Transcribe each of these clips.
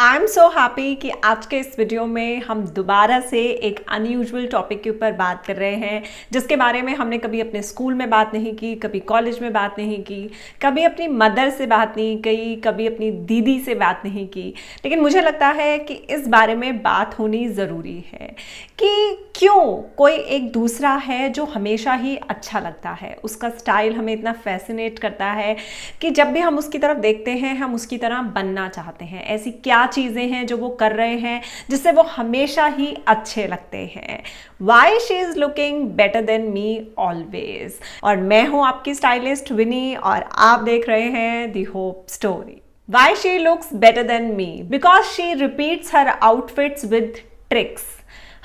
I am so happy कि आज के इस वीडियो में हम दोबारा से एक अनयूजल टॉपिक के ऊपर बात कर रहे हैं जिसके बारे में हमने कभी अपने स्कूल में बात नहीं की कभी कॉलेज में बात नहीं की कभी अपनी मदर से बात नहीं की कभी अपनी दीदी से बात नहीं की लेकिन मुझे लगता है कि इस बारे में बात होनी ज़रूरी है कि क्यों कोई एक दूसरा है जो हमेशा ही अच्छा लगता है उसका स्टाइल हमें इतना फैसिनेट करता है कि जब भी हम उसकी तरफ देखते हैं हम उसकी तरह बनना चाहते हैं ऐसी क्या चीज़ें हैं जो वो कर रहे हैं जिससे वो हमेशा ही अच्छे लगते हैं why she is looking better than me always और मैं हूं आपकी स्टाइलिस्ट विनी और आप देख रहे हैं the hope story why she looks better than me because she repeats her outfits with tricks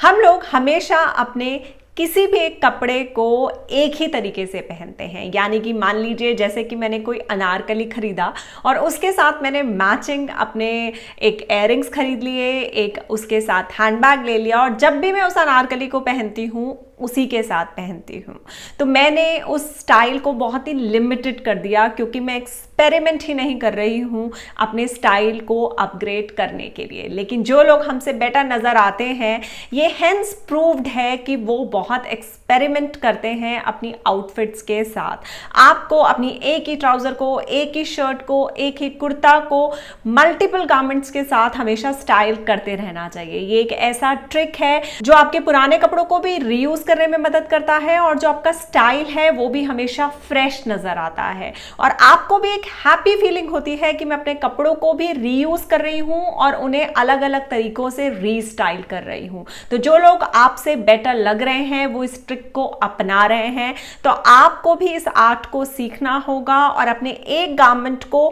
हम लोग हमेशा अपने किसी भी एक कपड़े को एक ही तरीके से पहनते हैं यानी कि मान लीजिए जैसे कि मैंने कोई अनारकली खरीदा और उसके साथ मैंने मैचिंग अपने एक एयरिंग्स खरीद लिए एक उसके साथ हैंडबैग ले लिया और जब भी मैं उस अनारकली को पहनती हूँ उसी के साथ पहनती हूँ तो मैंने उस स्टाइल को बहुत ही लिमिटेड कर दिया क्योंकि मैं एक्सपेरिमेंट ही नहीं कर रही हूँ अपने स्टाइल को अपग्रेड करने के लिए लेकिन जो लोग हमसे बेटर नज़र आते हैं ये हैंस प्रूव्ड है कि वो बहुत एक्सपेरिमेंट करते हैं अपनी आउटफिट्स के साथ आपको अपनी एक ही ट्राउज़र को एक ही शर्ट को एक ही कुर्ता को मल्टीपल गार्मेंट्स के साथ हमेशा स्टाइल करते रहना चाहिए ये एक ऐसा ट्रिक है जो आपके पुराने कपड़ों को भी रीयूज़ करने में मदद करता है और जो आपका स्टाइल है वो भी हमेशा फ्रेश नज़र आता है और आपको भी एक हैप्पी फीलिंग होती है कि मैं अपने कपड़ों को भी रीयूज़ कर रही हूं और उन्हें अलग अलग तरीकों से रीस्टाइल कर रही हूं तो जो लोग आपसे बेटर लग रहे हैं वो इस ट्रिक को अपना रहे हैं तो आपको भी इस आर्ट को सीखना होगा और अपने एक गार्मेंट को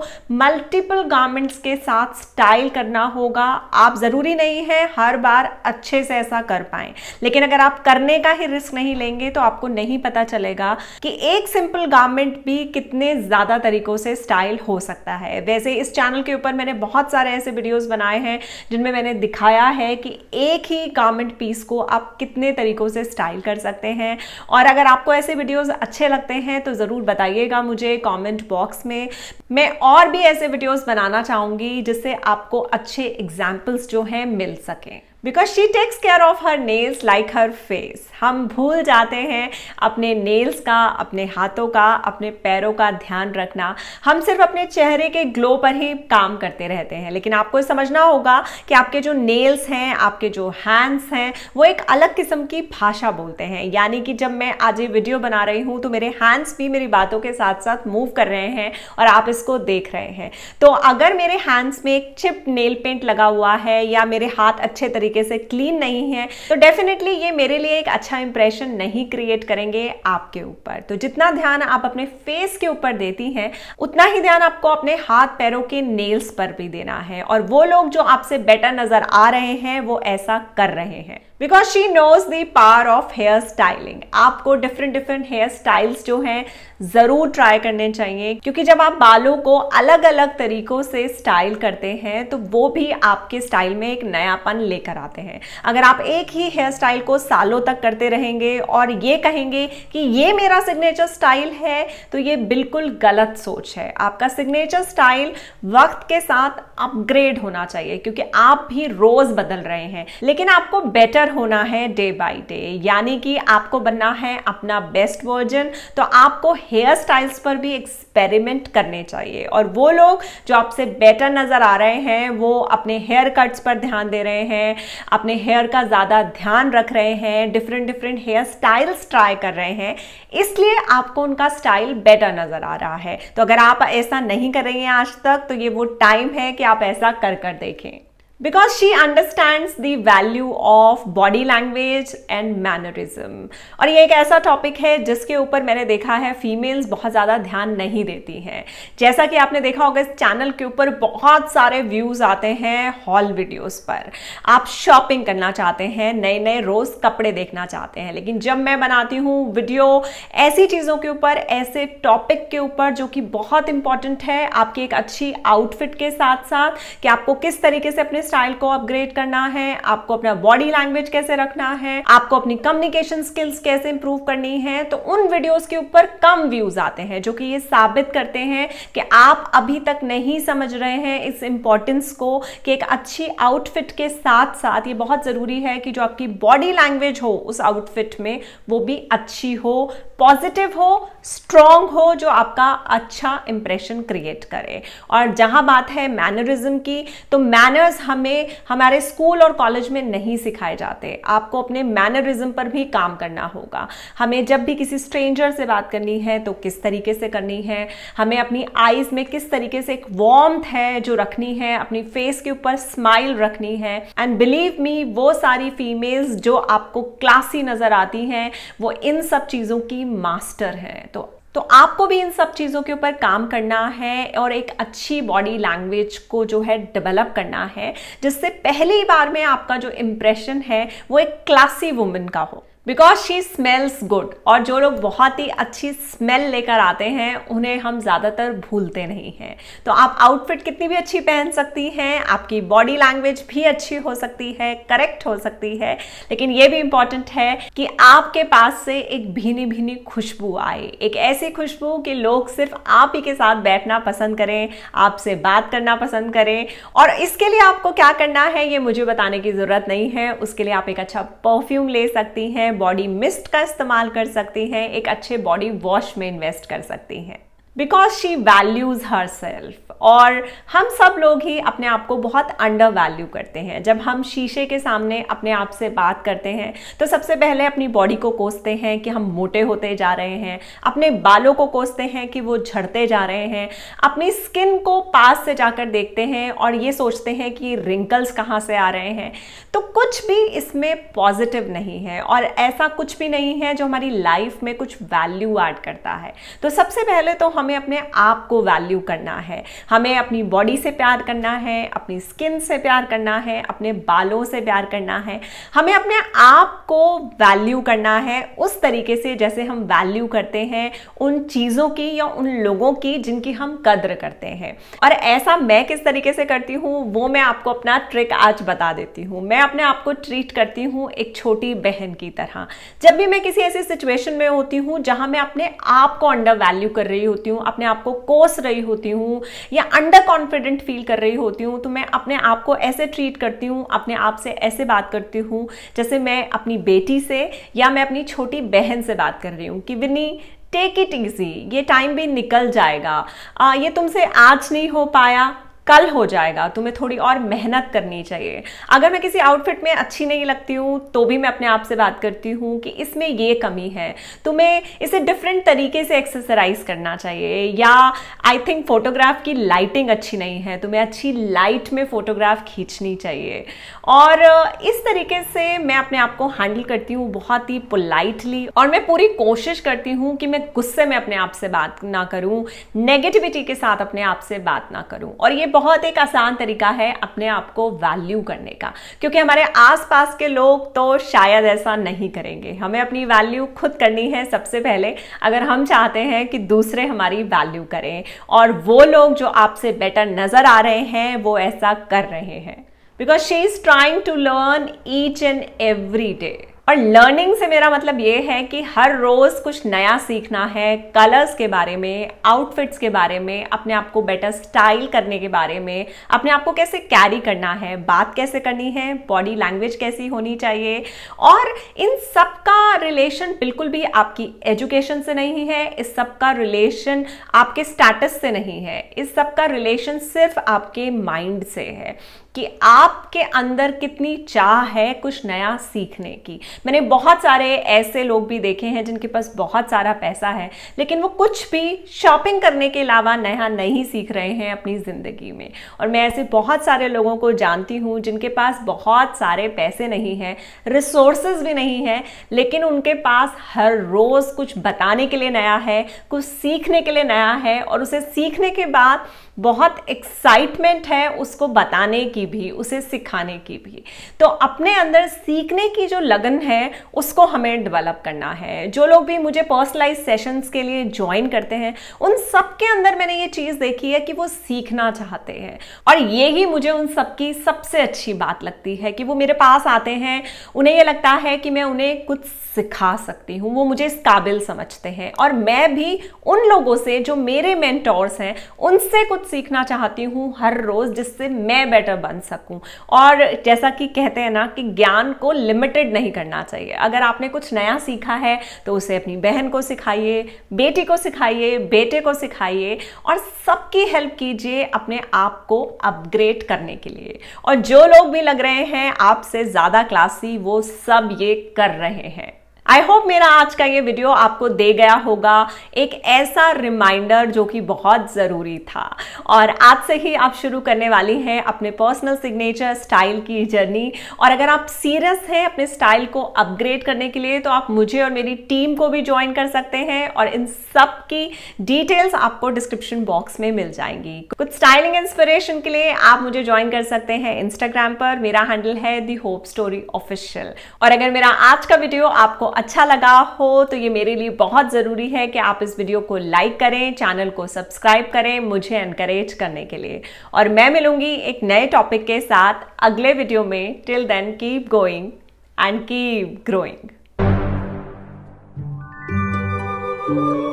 मल्टीपल गार्मेंट्स के साथ स्टाइल करना होगा आप ज़रूरी नहीं है हर बार अच्छे से ऐसा कर पाए लेकिन अगर आप करने का ही रिस्क नहीं लेंगे तो आपको नहीं पता चलेगा कि एक सिंपल गार्मेंट भी कितने ज़्यादा तरीकों से स्टाइल हो सकता है वैसे इस चैनल के ऊपर मैंने बहुत सारे ऐसे वीडियोज़ बनाए हैं जिनमें मैंने दिखाया है कि एक ही गार्मेंट पीस को आप कितने तरीकों से स्टाइल कर सकते हैं और अगर आपको ऐसे वीडियोस अच्छे लगते हैं तो ज़रूर बताइएगा मुझे कमेंट बॉक्स में मैं और भी ऐसे वीडियोस बनाना चाहूंगी जिससे आपको अच्छे एग्जाम्पल्स जो हैं मिल सकें because she takes care of her nails like her face हम भूल जाते हैं अपने नेल्स का अपने हाथों का अपने पैरों का ध्यान रखना हम सिर्फ अपने चेहरे के ग्लो पर ही काम करते रहते हैं लेकिन आपको समझना होगा कि आपके जो नेल्स हैं आपके जो हैंड्स हैं वो एक अलग किस्म की भाषा बोलते हैं यानी कि जब मैं आज ये वीडियो बना रही हूँ तो मेरे हैंड्स भी मेरी बातों के साथ साथ मूव कर रहे हैं और आप इसको देख रहे हैं तो अगर मेरे हैंड्स में एक चिप नेल पेंट लगा हुआ है या मेरे हाथ अच्छे तरीके तरीके से क्लीन नहीं है तो डेफिनेटली ये मेरे लिए एक अच्छा इंप्रेशन नहीं क्रिएट करेंगे आपके ऊपर तो जितना ध्यान आप अपने फेस के ऊपर देती हैं उतना ही ध्यान आपको अपने हाथ पैरों के नेल्स पर भी देना है और वो लोग जो आपसे बेटर नजर आ रहे हैं वो ऐसा कर रहे हैं because she knows the power of hair styling आपको डिफरेंट डिफरेंट हेयर स्टाइल्स जो हैं ज़रूर ट्राई करने चाहिए क्योंकि जब आप बालों को अलग अलग तरीकों से स्टाइल करते हैं तो वो भी आपके स्टाइल में एक नयापन लेकर आते हैं अगर आप एक ही हेयर स्टाइल को सालों तक करते रहेंगे और ये कहेंगे कि ये मेरा सिग्नेचर स्टाइल है तो ये बिल्कुल गलत सोच है आपका सिग्नेचर स्टाइल वक्त के साथ अपग्रेड होना चाहिए क्योंकि आप भी रोज़ बदल रहे हैं लेकिन आपको बेटर होना है डे बाय डे यानी कि आपको बनना है अपना बेस्ट वर्जन तो आपको हेयर स्टाइल्स पर भी एक्सपेरिमेंट करने चाहिए और वो लोग जो आपसे बेटर नज़र आ रहे हैं वो अपने हेयर कट्स पर ध्यान दे रहे हैं अपने हेयर का ज़्यादा ध्यान रख रहे हैं different different hair styles try कर रहे हैं इसलिए आपको उनका स्टाइल बेटर नज़र आ रहा है तो अगर आप ऐसा नहीं कर रहे हैं आज तक तो ये वो टाइम है कि आप ऐसा कर कर देखें because she understands the value of body language and mannerism और ये एक ऐसा टॉपिक है जिसके ऊपर मैंने देखा है फीमेल्स बहुत ज़्यादा ध्यान नहीं देती हैं जैसा कि आपने देखा होगा इस चैनल के ऊपर बहुत सारे व्यूज़ आते हैं हॉल वीडियोज पर आप शॉपिंग करना चाहते हैं नए नए रोज़ कपड़े देखना चाहते हैं लेकिन जब मैं बनाती हूँ वीडियो ऐसी चीज़ों के ऊपर ऐसे टॉपिक के ऊपर जो कि बहुत इंपॉर्टेंट है आपकी एक अच्छी आउटफिट के साथ साथ कि आपको किस तरीके से अपने स्टाइल को अपग्रेड करना है आपको अपना बॉडी लैंग्वेज कैसे रखना है आपको अपनी कम्युनिकेशन स्किल्स कैसे इंप्रूव करनी है तो उन वीडियोस के ऊपर कम व्यूज आते हैं जो कि ये साबित करते हैं कि आप अभी तक नहीं समझ रहे हैं इस इंपॉर्टेंस को कि एक अच्छी आउटफिट के साथ साथ ये बहुत ज़रूरी है कि जो आपकी बॉडी लैंग्वेज हो उस आउटफिट में वो भी अच्छी हो पॉजिटिव हो स्ट्रांग हो जो आपका अच्छा इंप्रेशन क्रिएट करे और जहां बात है मैनरिज्म की तो मैनर्स हम हमें हमारे स्कूल और कॉलेज में नहीं सिखाए जाते आपको अपने मैनरिज्म पर भी काम करना होगा हमें जब भी किसी स्ट्रेंजर से बात करनी है तो किस तरीके से करनी है हमें अपनी आईज में किस तरीके से एक वार्म्थ है जो रखनी है अपनी फेस के ऊपर स्माइल रखनी है एंड बिलीव मी वो सारी फीमेल्स जो आपको क्लासी नजर आती हैं वो इन सब चीज़ों की मास्टर हैं तो तो आपको भी इन सब चीज़ों के ऊपर काम करना है और एक अच्छी बॉडी लैंग्वेज को जो है डेवलप करना है जिससे पहली बार में आपका जो इम्प्रेशन है वो एक क्लासी वुमेन का हो बिकॉज शी स्मेल्स गुड और जो लोग बहुत ही अच्छी स्मेल लेकर आते हैं उन्हें हम ज़्यादातर भूलते नहीं हैं तो आप आउटफिट कितनी भी अच्छी पहन सकती हैं आपकी बॉडी लैंग्वेज भी अच्छी हो सकती है करेक्ट हो सकती है लेकिन ये भी इम्पॉर्टेंट है कि आपके पास से एक भीनी भीनी खुशबू आए एक ऐसी खुशबू कि लोग सिर्फ आप ही के साथ बैठना पसंद करें आपसे बात करना पसंद करें और इसके लिए आपको क्या करना है ये मुझे बताने की ज़रूरत नहीं है उसके लिए आप एक अच्छा परफ्यूम ले सकती हैं हैं बॉडी मिस्ट का इस्तेमाल कर सकती हैं एक अच्छे बॉडी वॉश में इन्वेस्ट कर सकती हैं because she values herself और हम सब लोग ही अपने आप को बहुत अंडर वैल्यू करते हैं जब हम शीशे के सामने अपने आप से बात करते हैं तो सबसे पहले अपनी बॉडी को कोसते हैं कि हम मोटे होते जा रहे हैं अपने बालों को कोसते हैं कि वो झड़ते जा रहे हैं अपनी स्किन को पास से जाकर देखते हैं और ये सोचते हैं कि रिंकल्स कहाँ से आ रहे हैं तो कुछ भी इसमें पॉजिटिव नहीं है और ऐसा कुछ भी नहीं है जो हमारी लाइफ में कुछ वैल्यू ऐड करता है तो सबसे पहले तो हमें अपने आप को वैल्यू करना है हमें अपनी बॉडी से प्यार करना है अपनी स्किन से प्यार करना है अपने बालों से प्यार करना है हमें अपने आप को वैल्यू करना है उस तरीके से जैसे हम वैल्यू करते हैं उन चीज़ों की या उन लोगों की जिनकी हम कद्र करते हैं और ऐसा मैं किस तरीके से करती हूँ वो मैं आपको अपना ट्रिक आज बता देती हूँ मैं अपने आप को ट्रीट करती हूँ एक छोटी बहन की तरह जब भी मैं किसी ऐसी सिचुएशन में होती हूँ जहाँ मैं अपने आप को अंडर वैल्यू कर रही होती हूँ अपने आप को कोस रही होती हूँ या अंडर कॉन्फिडेंट फील कर रही होती हूँ तो मैं अपने आप को ऐसे ट्रीट करती हूँ अपने आप से ऐसे बात करती हूँ जैसे मैं अपनी बेटी से या मैं अपनी छोटी बहन से बात कर रही हूँ कि विनी टेक इट ईजी ये टाइम भी निकल जाएगा आ, ये तुमसे आज नहीं हो पाया कल हो जाएगा तुम्हें थोड़ी और मेहनत करनी चाहिए अगर मैं किसी आउटफिट में अच्छी नहीं लगती हूँ तो भी मैं अपने आप से बात करती हूँ कि इसमें ये कमी है तुम्हें इसे डिफरेंट तरीके से एक्सरसाइज करना चाहिए या आई थिंक फोटोग्राफ की लाइटिंग अच्छी नहीं है तुम्हें अच्छी लाइट में फोटोग्राफ खींचनी चाहिए और इस तरीके से मैं अपने आप को हैंडल करती हूँ बहुत ही पोलाइटली और मैं पूरी कोशिश करती हूँ कि मैं गुस्से में अपने आप से बात ना करूँ नेगेटिविटी के साथ अपने आप से बात ना करूँ और ये बहुत एक आसान तरीका है अपने आप को वैल्यू करने का क्योंकि हमारे आसपास के लोग तो शायद ऐसा नहीं करेंगे हमें अपनी वैल्यू खुद करनी है सबसे पहले अगर हम चाहते हैं कि दूसरे हमारी वैल्यू करें और वो लोग जो आपसे बेटर नज़र आ रहे हैं वो ऐसा कर रहे हैं because she is trying to learn each and every day और लर्निंग से मेरा मतलब ये है कि हर रोज़ कुछ नया सीखना है कलर्स के बारे में आउटफिट्स के बारे में अपने आप को बेटर स्टाइल करने के बारे में अपने आप को कैसे कैरी करना है बात कैसे करनी है बॉडी लैंग्वेज कैसी होनी चाहिए और इन सब का रिलेशन बिल्कुल भी आपकी एजुकेशन से नहीं है इस सब का रिलेशन आपके स्टेटस से नहीं है इस सब का रिलेशन सिर्फ आपके माइंड से है कि आपके अंदर कितनी चाह है कुछ नया सीखने की मैंने बहुत सारे ऐसे लोग भी देखे हैं जिनके पास बहुत सारा पैसा है लेकिन वो कुछ भी शॉपिंग करने के अलावा नया नहीं सीख रहे हैं अपनी ज़िंदगी में और मैं ऐसे बहुत सारे लोगों को जानती हूँ जिनके पास बहुत सारे पैसे नहीं हैं रिसोर्सेज भी नहीं हैं लेकिन उनके पास हर रोज़ कुछ बताने के लिए नया है कुछ सीखने के लिए नया है और उसे सीखने के बाद बहुत एक्साइटमेंट है उसको बताने की भी उसे सिखाने की भी तो अपने अंदर सीखने की जो लगन है उसको हमें डेवलप करना है जो लोग भी मुझे पर्सनलाइज सेशंस के लिए ज्वाइन करते हैं उन सब के अंदर मैंने ये चीज़ देखी है कि वो सीखना चाहते हैं और ये ही मुझे उन सबकी सबसे अच्छी बात लगती है कि वो मेरे पास आते हैं उन्हें ये लगता है कि मैं उन्हें कुछ सिखा सकती हूँ वो मुझे इस काबिल समझते हैं और मैं भी उन लोगों से जो मेरे मेंटोर्स हैं उनसे कुछ सीखना चाहती हूँ हर रोज़ जिससे मैं बेटर बन सकूँ और जैसा कि कहते हैं ना कि ज्ञान को लिमिटेड नहीं करना करना चाहिए अगर आपने कुछ नया सीखा है तो उसे अपनी बहन को सिखाइए बेटी को सिखाइए बेटे को सिखाइए और सबकी हेल्प कीजिए अपने आप को अपग्रेड करने के लिए और जो लोग भी लग रहे हैं आपसे ज़्यादा क्लासी वो सब ये कर रहे हैं आई होप मेरा आज का ये वीडियो आपको दे गया होगा एक ऐसा रिमाइंडर जो कि बहुत ज़रूरी था और आज से ही आप शुरू करने वाली हैं अपने पर्सनल सिग्नेचर स्टाइल की जर्नी और अगर आप सीरियस हैं अपने स्टाइल को अपग्रेड करने के लिए तो आप मुझे और मेरी टीम को भी ज्वाइन कर सकते हैं और इन सब की डिटेल्स आपको डिस्क्रिप्शन बॉक्स में मिल जाएंगी कुछ स्टाइलिंग इंस्पिरेशन के लिए आप मुझे ज्वाइन कर सकते हैं इंस्टाग्राम पर मेरा हैंडल है दी होप स्टोरी ऑफिशियल और अगर मेरा आज का वीडियो आपको अच्छा लगा हो तो ये मेरे लिए बहुत ज़रूरी है कि आप इस वीडियो को लाइक करें चैनल को सब्सक्राइब करें मुझे इनक्रेज करने के लिए और मैं मिलूंगी एक नए टॉपिक के साथ अगले वीडियो में till then keep going and keep growing